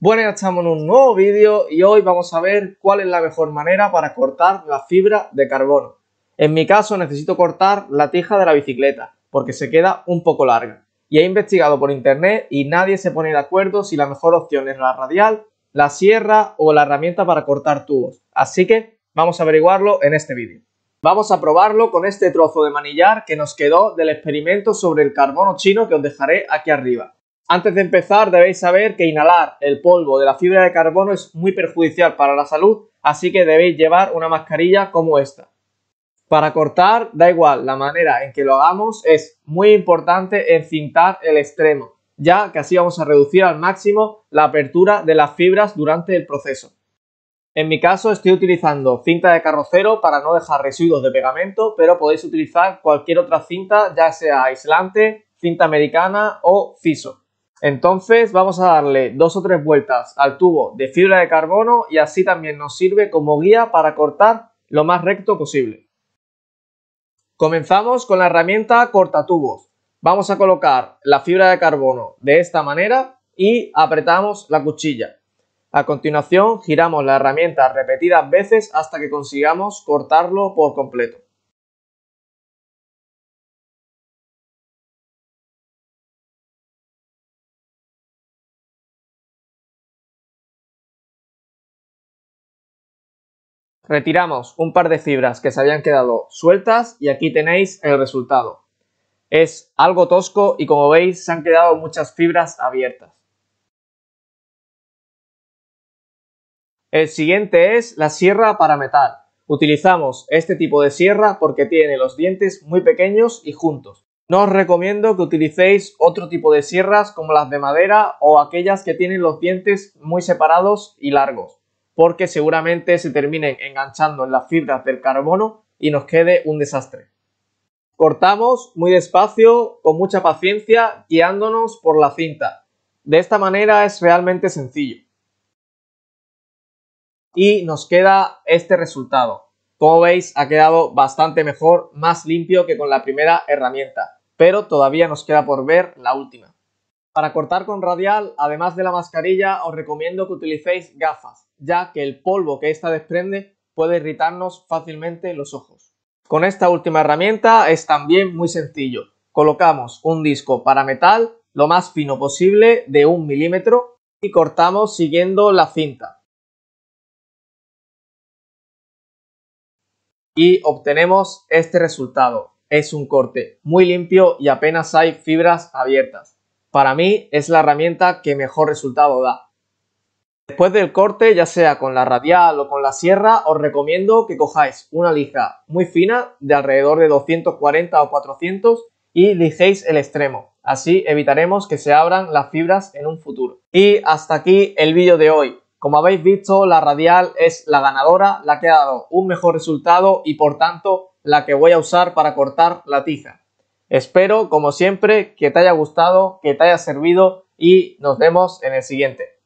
Bueno, estamos en un nuevo vídeo y hoy vamos a ver cuál es la mejor manera para cortar la fibra de carbono. En mi caso necesito cortar la tija de la bicicleta porque se queda un poco larga. Y he investigado por internet y nadie se pone de acuerdo si la mejor opción es la radial, la sierra o la herramienta para cortar tubos. Así que vamos a averiguarlo en este vídeo. Vamos a probarlo con este trozo de manillar que nos quedó del experimento sobre el carbono chino que os dejaré aquí arriba. Antes de empezar, debéis saber que inhalar el polvo de la fibra de carbono es muy perjudicial para la salud, así que debéis llevar una mascarilla como esta. Para cortar, da igual la manera en que lo hagamos, es muy importante encintar el extremo, ya que así vamos a reducir al máximo la apertura de las fibras durante el proceso. En mi caso estoy utilizando cinta de carrocero para no dejar residuos de pegamento, pero podéis utilizar cualquier otra cinta, ya sea aislante, cinta americana o fiso. Entonces vamos a darle dos o tres vueltas al tubo de fibra de carbono y así también nos sirve como guía para cortar lo más recto posible. Comenzamos con la herramienta cortatubos. Vamos a colocar la fibra de carbono de esta manera y apretamos la cuchilla. A continuación giramos la herramienta repetidas veces hasta que consigamos cortarlo por completo. Retiramos un par de fibras que se habían quedado sueltas y aquí tenéis el resultado. Es algo tosco y como veis se han quedado muchas fibras abiertas. El siguiente es la sierra para metal. Utilizamos este tipo de sierra porque tiene los dientes muy pequeños y juntos. No os recomiendo que utilicéis otro tipo de sierras como las de madera o aquellas que tienen los dientes muy separados y largos porque seguramente se terminen enganchando en las fibras del carbono y nos quede un desastre. Cortamos muy despacio, con mucha paciencia, guiándonos por la cinta. De esta manera es realmente sencillo. Y nos queda este resultado. Como veis, ha quedado bastante mejor, más limpio que con la primera herramienta, pero todavía nos queda por ver la última. Para cortar con radial, además de la mascarilla, os recomiendo que utilicéis gafas, ya que el polvo que esta desprende puede irritarnos fácilmente los ojos. Con esta última herramienta es también muy sencillo. Colocamos un disco para metal lo más fino posible de un milímetro y cortamos siguiendo la cinta. Y obtenemos este resultado. Es un corte muy limpio y apenas hay fibras abiertas. Para mí es la herramienta que mejor resultado da. Después del corte, ya sea con la radial o con la sierra, os recomiendo que cojáis una lija muy fina de alrededor de 240 o 400 y lijéis el extremo. Así evitaremos que se abran las fibras en un futuro. Y hasta aquí el vídeo de hoy. Como habéis visto, la radial es la ganadora, la que ha dado un mejor resultado y por tanto la que voy a usar para cortar la tija. Espero, como siempre, que te haya gustado, que te haya servido y nos vemos en el siguiente.